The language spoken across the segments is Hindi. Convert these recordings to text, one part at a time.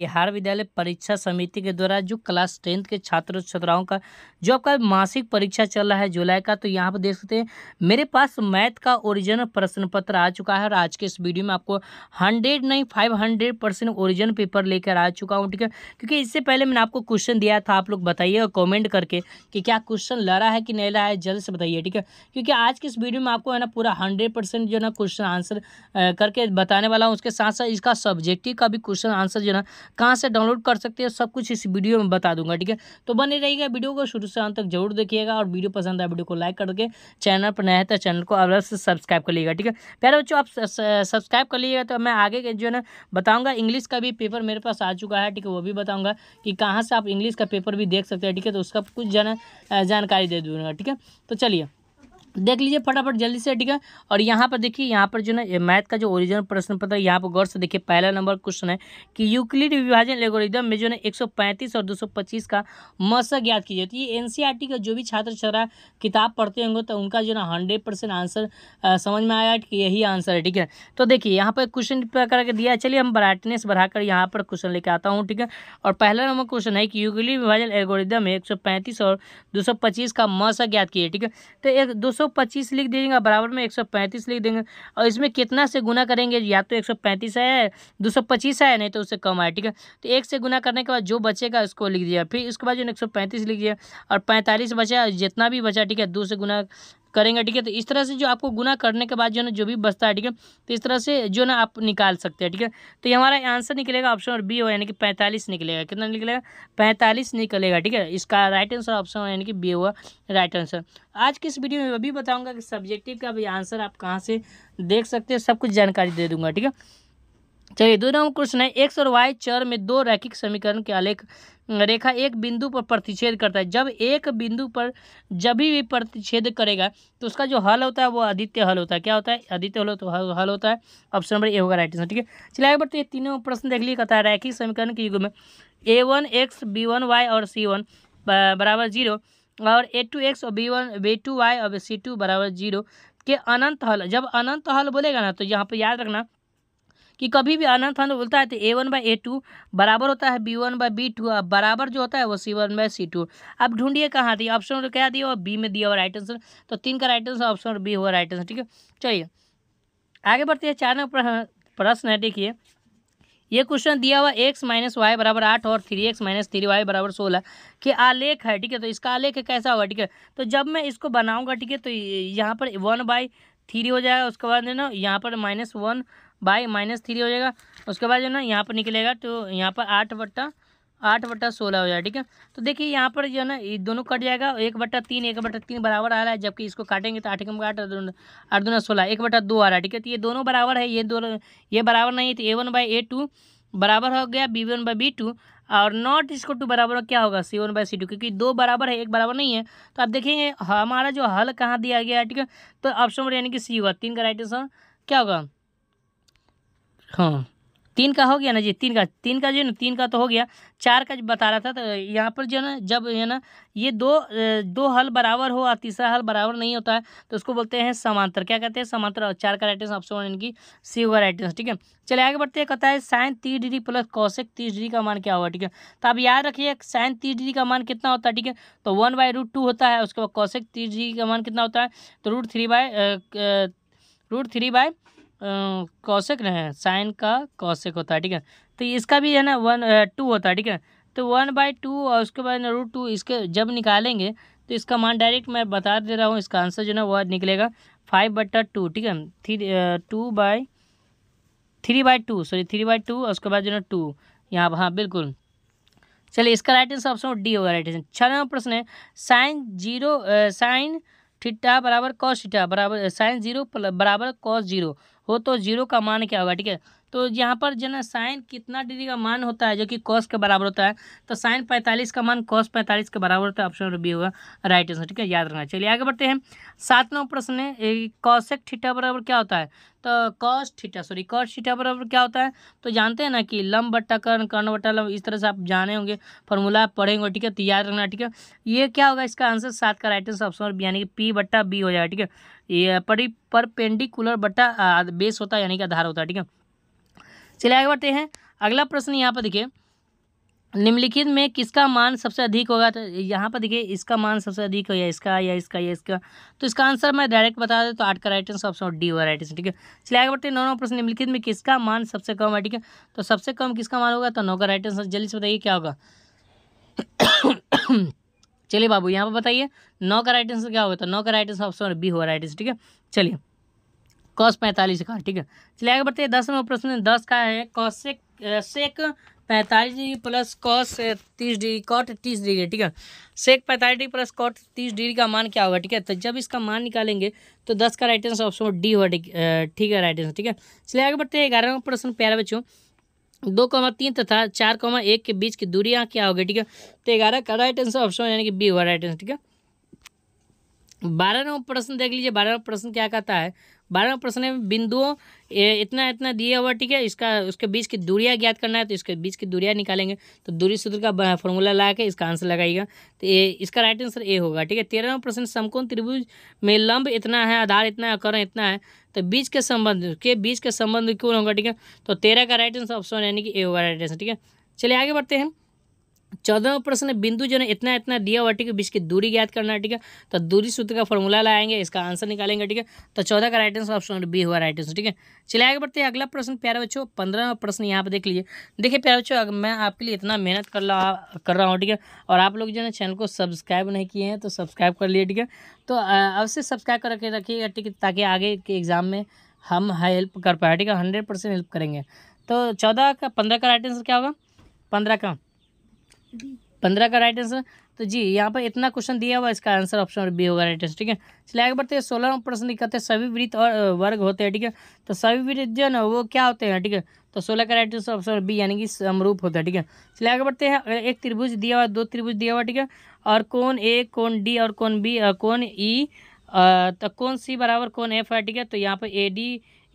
बिहार विद्यालय परीक्षा समिति के द्वारा जो क्लास टेंथ के छात्र छात्राओं का जो आपका मासिक परीक्षा चल रहा है जुलाई का तो यहाँ पर देख सकते हैं मेरे पास मैथ का ओरिजिनल प्रश्न पत्र आ चुका है और आज के इस वीडियो में आपको हंड्रेड नहीं five hundred percent original paper लेकर आ चुका हूँ ठीक है क्योंकि इससे पहले मैंने आपको क्वेश्चन दिया था आप लोग बताइएगा कॉमेंट करके कि क्या क्वेश्चन लड़ा है कि नहीं लड़ा है जल्द से बताइए ठीक है क्योंकि आज के इस वीडियो में आपको है ना पूरा हंड्रेड जो है ना क्वेश्चन आंसर करके बताने वाला हूँ उसके साथ साथ इसका सब्जेक्टिव का भी क्वेश्चन आंसर जो है ना कहाँ से डाउनलोड कर सकते हैं सब कुछ इस वीडियो में बता दूंगा ठीक है तो बने रहिएगा वीडियो को शुरू से अंत तक जरूर देखिएगा और वीडियो पसंद आए वीडियो को लाइक करके चैनल पर नया है तो चैनल को अलग से सब्सक्राइब कर लीजिएगा ठीक है प्यारे बच्चों आप सब्सक्राइब कर लीजिएगा तो मैं आगे के जो है ना बताऊँगा इंग्लिश का भी पेपर मेरे पास आ चुका है ठीक है वो भी बताऊँगा कि कहाँ से आप इंग्लिश का पेपर भी देख सकते हैं ठीक है तो उसका कुछ जाना जानकारी दे दूँगा ठीक है तो चलिए देख लीजिए फटाफट जल्दी से ठीक है और यहाँ पर देखिए यहाँ पर जो ना मैथ का जो ओरिजिनल प्रश्न पत्र यहाँ पर गौर से देखिए पहला नंबर क्वेश्चन है कि यूक्लिड विभाजन एल्गोरिदम में जो ना 135 और 225 का मसक याद कीजिए तो ये एनसीईआरटी e का जो भी छात्र छात्रा किताब पढ़ते होंगे तो उनका जो ना हंड्रेड परसेंट आंसर आ, समझ में आया कि यही आंसर है ठीक है तो देखिए यहाँ पर क्वेश्चन करके दिया चलिए हम ब्राइटनेस बढ़ाकर यहाँ पर क्वेश्चन लेके आता हूँ ठीक है और पहला नंबर क्वेश्चन है कि यूक्लिड विभाजन एल्गोरिदम में एक और दो का मसक याद कीजिए ठीक है तो एक दो 125 लिख देंगे बराबर में 135 लिख देंगे और इसमें कितना से गुना करेंगे या तो 135 है 225 है नहीं तो उससे कम आया ठीक है तो एक से गुना करने के बाद जो बचेगा उसको लिख दिया फिर उसके बाद जो एक सौ लिख दिया और पैंतालीस बचा जितना भी बचा ठीक है दो से गुना करेंगे ठीक है तो इस तरह से जो आपको गुना करने के बाद जो है ना जो भी बचता है ठीक है तो इस तरह से जो ना आप निकाल सकते हैं ठीक है तो ये हमारा आंसर निकलेगा ऑप्शन और बी हो यानी कि पैंतालीस निकलेगा कितना निकलेगा पैंतालीस निकलेगा ठीक है इसका राइट आंसर ऑप्शन यानी कि बी हुआ राइट आंसर आज की इस वीडियो में अभी भी बताऊँगा कि सब्जेक्टिव का भी आंसर आप कहाँ से देख सकते हैं सब कुछ जानकारी दे दूँगा ठीक है चलिए दो नंबर क्वेश्चन है एक्स और वाई चर में दो रैखिक समीकरण के आलेख रेखा एक बिंदु पर प्रतिच्छेद करता है जब एक बिंदु पर जब भी प्रतिच्छेद करेगा तो उसका जो हल होता है वो आदित्य हल होता है क्या होता है आदित्य हल तो हल होता है ऑप्शन नंबर ए होगा राइट आंसर ठीक है चलिए आगे बढ़ते हैं तीनों प्रश्न देख लिए कहता है रैखिक समीकरण के युग में A one X B one Y और सी वन बराबर जीरो और ए टू एक्स और B one B two Y और सी टू बराबर जीरो के अनंत हल जब अनंत हल बोलेगा ना तो यहाँ पर याद रखना कि कभी भी अनंत खंड बोलता है तो A one by A two बराबर होता है B one by B two अब बराबर जो होता है वो C one by C two अब ढूंढिए कहाँ थी ऑप्शन क्या दिया और बी में दिया हुआ राइट आंसर तो तीन का राइट आंसर ऑप्शन बी हुआ राइट आंसर ठीक है चलिए आगे बढ़ते हैं चार नंबर प्रश्न है देखिए ये क्वेश्चन दिया हुआ एक्स माइनस वाई बराबर आठ और three X minus three Y बराबर सोलह के आलेख है ठीक है तो इसका आलेख कैसा होगा ठीक है तो जब मैं इसको बनाऊंगा ठीक है तो यहाँ पर वन बाई थ्री हो जाएगा उसके बाद ना यहाँ पर minus one by minus three हो जाएगा उसके बाद जो ना यहाँ पर निकलेगा तो यहाँ पर आठ बट्टा आठ बट्टा सोलह हो जाएगा ठीक है तो देखिए यहाँ पर जो है ना ये दोनों कट जाएगा एक बट्टा तीन एक बट्टा तीन बराबर आ रहा है जबकि इसको काटेंगे तो आठ कम आठ आठ दोनों सोलह एक बट्टा दो आ रहा है ठीक है तो ये दोनों बराबर है ये दोनों ये बराबर नहीं है तो A one by A two बराबर हो गया B one by B two और नॉट इसको टू बराबर क्या होगा C one by C two क्योंकि दो बराबर है एक बराबर नहीं है तो आप देखेंगे हमारा जो हल कहाँ दिया गया है ठीक है तो ऑप्शन नंबर यानी कि सी होगा तीन का राइट आंसर क्या होगा हाँ तीन का हो गया ना जी तीन का तीन का जो है ना तीन का तो हो गया चार का बता रहा था तो यहाँ पर जो है ना जब है ना ये दो दो हल बराबर हो और तीसरा हल बराबर नहीं होता है तो उसको बोलते हैं समांतर क्या कहते हैं समांतर और चार का राइटेंस ऑप्शन वन इनकी सी होगा राइटेंस ठीक है चलिए आगे बढ़ते हैं कहता है साइन तीस डिग्री प्लस कौशिक तीस डिग्री का मान क्या होगा ठीक है तो आप याद रखिए साइन तीस डिग्री का मान कितना होता है ठीक है तो वन बाय रूट टू होता है उसके बाद कौशिक तीस डिग्री का मान कितना होता है तो root three by root three by cosec नहीं साइन का कौशिक होता है ठीक है तो इसका भी है ना वन टू होता है ठीक है तो वन बाई टू और उसके बाद रूट टू इसके जब निकालेंगे तो इसका मान डायरेक्ट मैं बता दे रहा हूँ इसका आंसर जो है वह निकलेगा फाइव बट्टा टू ठीक है three two by three by two sorry three by two और उसके बाद जो है टू यहाँ हाँ बिल्कुल चलिए इसका राइट आंसर ऑप्शन डी होगा राइट आंसर छः नंबर प्रश्न है साइन जीरो साइन थीटा बराबर कॉस थीटा बराबर साइन जीरो बराबर कॉस जीरो हो तो जीरो का मान क्या होगा ठीक है तो यहाँ पर जो ना साइन कितना डिग्री का मान होता है जो कि कॉस के बराबर होता है तो साइन पैंतालीस का मान कॉस पैंतालीस के बराबर होता है ऑप्शन बी होगा राइट आंसर ठीक है याद रखना चलिए आगे बढ़ते हैं सात नंबर प्रश्न है कॉशेक ठीठा बराबर क्या होता है तो cos theta sorry cos theta बराबर क्या होता है तो जानते हैं ना कि लम बट्टा कर्ण कर्ण बट्टा लम इस तरह से आप जाने होंगे फॉर्मूला आप पढ़ेंगे ठीक है तो याद रखना ठीक है ये क्या होगा इसका आंसर सात का राइट आंसर ऑप्शन बी यानी कि पी बट्टा बी हो जाएगा ठीक है ये परी पर पेंडिकुलर बट्टा बेस होता है यानी कि आधार होता है ठीक है चले आगे बढ़ते हैं अगला प्रश्न यहाँ पर देखिए निम्नलिखित में किसका मान सबसे अधिक होगा तो यहाँ पर देखिए इसका मान सबसे अधिक हो या इसका या इसका या इसका तो इसका आंसर मैं डायरेक्ट बता दें तो आठ का राइट आंसर ऑप्शन डी होगा राइट आंसर ठीक है चलिए आगे बढ़ते हैं नौ नौ प्रश्न निम्नलिखित में किसका मान सबसे कम है ठीक है तो सबसे कम किसका मान होगा तो नौ का राइट आंसर जल्दी से बताइए क्या होगा चलिए बाबू यहाँ पर बताइए नौ का राइट आंसर क्या होगा तो नौ का राइट आंसर ऑप्शन बी हुआ राइट आंसर ठीक है चलिए कॉस पैंतालीस का ठीक है चलिए आगे बढ़ते हैं नंबर प्रश्न दस का है कौशिक सेक पैंतालीस डिग्री प्लस कॉस तीस डिग्री कॉट तीस डिग्री ठीक है सेक पैंतालीस डिग्री प्लस कॉट तीस डिग्री का मान क्या होगा ठीक है तो जब इसका मान निकालेंगे तो दस का राइट आंसर ऑप्शन डी होगा ठीक है राइट आंसर ठीक है चलिए आगे बढ़ते हैं नंबर प्रश्न प्यारे बच्चों दो कॉमा तीन तथा चार कॉमा एक के बीच की दूरियाँ क्या होगी ठीक है तो ग्यारह का राइट आंसर ऑप्शन यानी कि बी हुआ राइट आंसर ठीक है नंबर प्रश्न देख लीजिए नंबर प्रश्न क्या कहता है नंबर प्रश्न में बिंदुओं इतना इतना दिया हुआ ठीक है इसका उसके बीच की दूरियां ज्ञात करना है तो इसके बीच की दूरियां निकालेंगे तो दूरी सूत्र का फॉर्मूला लगा के इसका आंसर लगाइएगा तो ये इसका राइट आंसर ए होगा ठीक है नंबर प्रश्न समकोण त्रिभुज में लंब इतना है आधार इतना है करण इतना है तो बीच के संबंध के बीच के संबंध क्यों होगा ठीक है तो तेरह का राइट आंसर ऑप्शन यानी कि ए होगा राइट आंसर ठीक है चलिए आगे बढ़ते हैं चौदहवा प्रश्न बिंदु जो है इतना इतना दिया हुआ ठीक है बीच की दूरी ज्ञात करना है ठीक है तो दूरी सूत्र का फॉर्मूला लाएंगे इसका आंसर निकालेंगे ठीक है तो चौदह का राइट आंसर ऑप्शन बी हुआ राइट आंसर ठीक है चले आगे बढ़ते हैं अगला प्रश्न प्यारे बच्चों पंद्रहवा प्रश्न यहाँ पर देख लीजिए देखिए प्यारे बच्चों मैं आपके लिए इतना मेहनत कर ला कर रहा हूँ ठीक है और आप लोग जो है चैनल को सब्सक्राइब नहीं किए हैं तो सब्सक्राइब कर लिए ठीक है तो अवश्य सब्सक्राइब करके रखिएगा ठीक है ताकि आगे के एग्ज़ाम में हम हेल्प कर पाए ठीक है हंड्रेड परसेंट हेल्प करेंगे तो चौदह का पंद्रह का राइट आंसर क्या होगा पंद्रह का पंद्रह का राइट आंसर तो जी यहाँ पर इतना क्वेश्चन दिया हुआ इसका आंसर ऑप्शन बी होगा राइट आंसर ठीक है चलिए आगे बढ़ते हैं सोलह प्रश्न दिखाते हैं सभी वृत्त और वर्ग होते हैं ठीक है तो सभी वृत्त जो है ना वो क्या होते हैं ठीक है तो सोलह का राइट आंसर ऑप्शन बी यानी कि समरूप होता है ठीक है चलिए आगे बढ़ते हैं एक त्रिभुज दिया हुआ दो त्रिभुज दिया हुआ ठीक है और कौन ए कौन डी और कौन बी कौन ई तो कौन सी बराबर कौन एफ है ठीक है तो यहाँ पर ए डी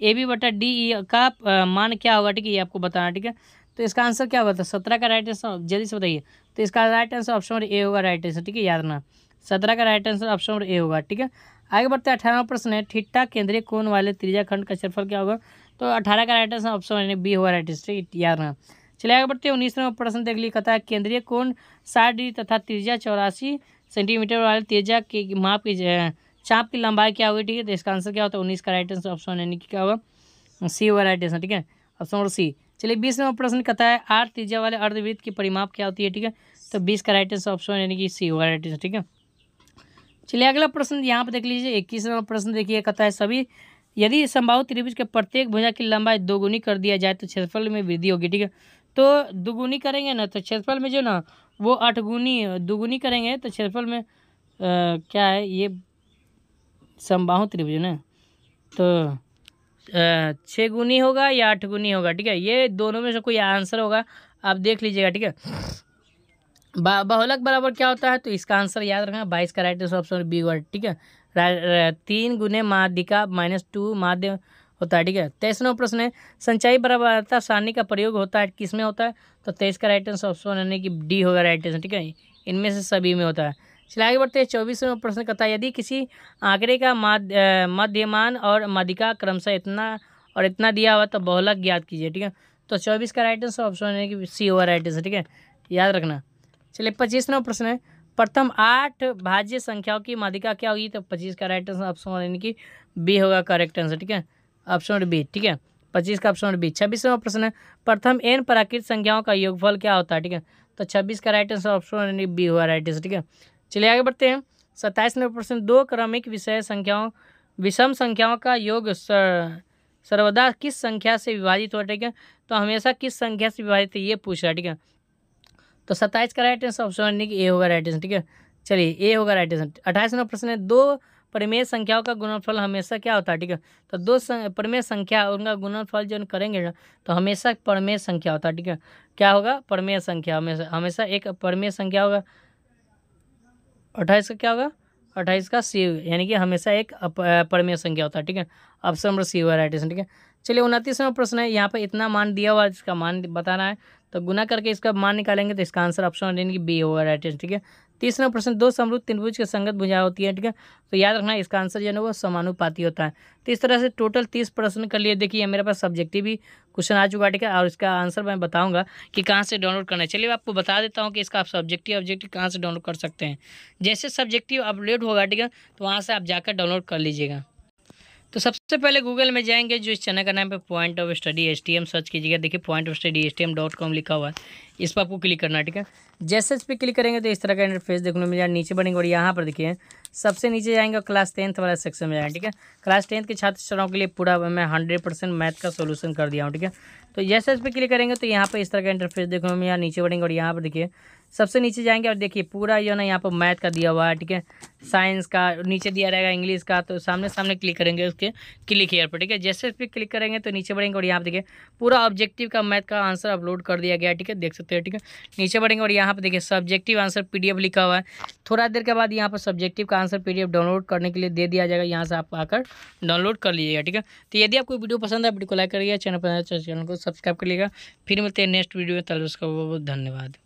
ए बी बटा डी ई e का मान क्या होगा ठीक है ये आपको बताना ठीक है तो इसका आंसर क्या होता है तो सत्रह का राइट आंसर जल्दी से बताइए तो इसका right answer option number A होगा राइट आंसर ठीक है याद रखना सत्रह का right answer option number A होगा ठीक है आगे बढ़ते हैं अठारह प्रश्न है ठिट्टा केंद्रीय कौन वाले त्रिजा खंड का क्षेत्रफल क्या होगा तो अठारह का राइट आंसर ऑप्शन यानी बी होगा राइट आंसर याद रखना चलिए आगे बढ़ते हैं उन्नीस नंबर प्रश्न देख लिया कथा केंद्रीय कौन साठ डिग्री तथा त्रिजा चौरासी सेंटीमीटर वाले त्रिजा के माप की चाप की लंबाई क्या होगी ठीक है तो इसका आंसर क्या होता है उन्नीस का राइट आंसर ऑप्शन यानी कि क्या होगा सी होगा राइट आंसर ठीक है ऑप्शन नंबर सी चलिए बीस नंबर प्रश्न कहता है आठ तीजा वाले अर्धवृत्त की परिमाप क्या होती है ठीक है तो बीस का राइट आंसर ऑप्शन यानी कि सी होगा राइट आंसर ठीक है चलिए अगला प्रश्न यहाँ पर देख लीजिए इक्कीस नंबर प्रश्न देखिए कहता है सभी यदि संभावित त्रिभुज के प्रत्येक भुजा की लंबाई दोगुनी कर दिया जाए तो क्षेत्रफल में वृद्धि होगी ठीक है तो दुगुनी करेंगे ना तो क्षेत्रफल में जो ना वो आठ गुनी दुगुनी करेंगे तो क्षेत्रफल में आ, क्या है ये संभाव त्रिभुज ना तो छः गुनी होगा या आठ गुनी होगा ठीक है ये दोनों में से कोई आंसर होगा आप देख लीजिएगा ठीक है बहुलक बराबर क्या होता है तो इसका आंसर याद रखना बाईस का राइट ऑप्शन बी वर्ड ठीक है तीन गुने माध्यिका माइनस टू माध्य होता है ठीक है तेईस नौ प्रश्न है संचाई बराबरता सानी का प्रयोग होता है किस में होता है तो तेईस का राइट ऑप्शन यानी कि डी होगा राइट ठीक है इनमें से सभी में होता है चलिए आगे बढ़ते हैं चौबीसवें प्रश्न कथा यदि किसी आंकड़े का मध्यमान और मधिका क्रमशः इतना और इतना दिया हुआ तो बहुलक याद कीजिए ठीक है तो चौबीस का राइट आंसर ऑप्शन है कि सी ओवर राइट आंसर ठीक है याद रखना चलिए पच्चीसवा प्रश्न है प्रथम आठ भाज्य संख्याओं की माधिका क्या होगी तो पच्चीस का राइट आंसर ऑप्शन यानी कि बी होगा करेक्ट आंसर ठीक है ऑप्शन बी ठीक है पच्चीस का ऑप्शन बी छब्बीसवा प्रश्न है प्रथम एन प्राकृत संख्याओं का योगफल क्या होता है ठीक है तो छब्बीस का राइट आंसर ऑप्शन बी हुआ राइट आंसर ठीक है चलिए आगे बढ़ते हैं सत्ताईस नंबर प्रश्न दो क्रमिक विषय संख्याओं विषम संख्याओं का योग सर, सर्वदा किस संख्या से विभाजित हुआ ठीक है तो हमेशा किस संख्या से विभाजित है ये पूछ रहा है ठीक है तो सत्ताईस का राइट आंसर ऑप्शन यानी कि ए होगा राइट आंसर ठीक है चलिए ए होगा राइट आंसर अट्ठाईस नंबर प्रश्न है दो परिमेय संख्याओं का गुणनफल हमेशा क्या होता है ठीक है तो दो परिमेय संख्या उनका गुणनफल जो करेंगे ना तो हमेशा परमेय संख्या होता है ठीक है क्या होगा परमेय संख्या हमेशा हमेशा एक परमेय संख्या होगा अट्ठाईस का क्या होगा अट्ठाईस का सी यानी कि हमेशा एक परमेय संख्या होता है ठीक है ऑप्शन नंबर सी हुआ राइट ठीक है चलिए नंबर प्रश्न है यहाँ पर इतना मान दिया हुआ है जिसका मान बताना है तो गुना करके इसका मान निकालेंगे तो इसका आंसर ऑप्शन यानी कि बी होगा राइट ठीक है तीसरा प्रश्न दो समरूप त्रिभुज के संगत भुजा होती है ठीक है तो याद रखना इसका आंसर जो है वो समानुपाती होता है तो इस तरह से टोटल तीस प्रश्न के लिए देखिए मेरे पास सब्जेक्टिव भी क्वेश्चन आ चुका ठीक है और इसका आंसर मैं बताऊंगा कि कहाँ से डाउनलोड करना है चलिए आपको बता देता हूँ कि इसका आप सब्जेक्टिव ऑब्जेक्टिव कहाँ से डाउनलोड कर सकते हैं जैसे सब्जेक्टिव अपलोड होगा ठीक है तो वहाँ से आप जाकर डाउनलोड कर लीजिएगा तो सबसे पहले गूगल में जाएंगे जो इस चैनल का नाम पे point of study S T M search कीजिएगा देखिए point of study S T M dot com लिखा हुआ है इस पर आपको क्लिक करना है ठीक है जैसे इस पर क्लिक करेंगे तो इस तरह का इंटरफेस देखने को मिल जाएगा नीचे बनेंगे और यहाँ पर देखिए सबसे नीचे जाएंगे और क्लास टेंथ वाला सेक्शन में जाएंगे ठीक है क्लास टेंथ के छात्र छात्राओं के लिए पूरा मैं हंड्रेड परसेंट मैथ का सोल्यूशन कर दिया हूँ ठीक है तो जैसे इस पर क्लिक करेंगे तो यहाँ पर इस तरह का इंटरफेस देखो हम यहाँ नीचे बढ़ेंगे और यहाँ पर देखिए सबसे नीचे जाएंगे और देखिए पूरा जो ना यहाँ पर मैथ का दिया हुआ है ठीक है साइंस का नीचे दिया रहेगा इंग्लिश का तो सामने सामने क्लिक करेंगे उसके क्लिक हेयर पर ठीक है जैसे इस पर क्लिक करेंगे तो नीचे बढ़ेंगे और यहाँ पर देखिए पूरा ऑब्जेक्टिव का मैथ का आंसर अपलोड कर दिया गया ठीक है देख सकते हैं ठीक है नीचे बढ़ेंगे और यहाँ पर देखिए सब्जेक्टिव आंसर पी लिखा हुआ है थोड़ा देर के बाद यहाँ पर सब्जेक्टिव का आंसर पीडीएफ डाउनलोड करने के लिए दे दिया जाएगा यहाँ से आप आकर डाउनलोड कर लीजिएगा ठीक है तो यदि आपको वीडियो पसंद है वीडियो को लाइक करिएगा चैनल पसंद है तो चैनल को सब्सक्राइब कर लीजिएगा फिर मिलते हैं नेक्स्ट वीडियो में तब उसका बहुत बहुत धन्यवाद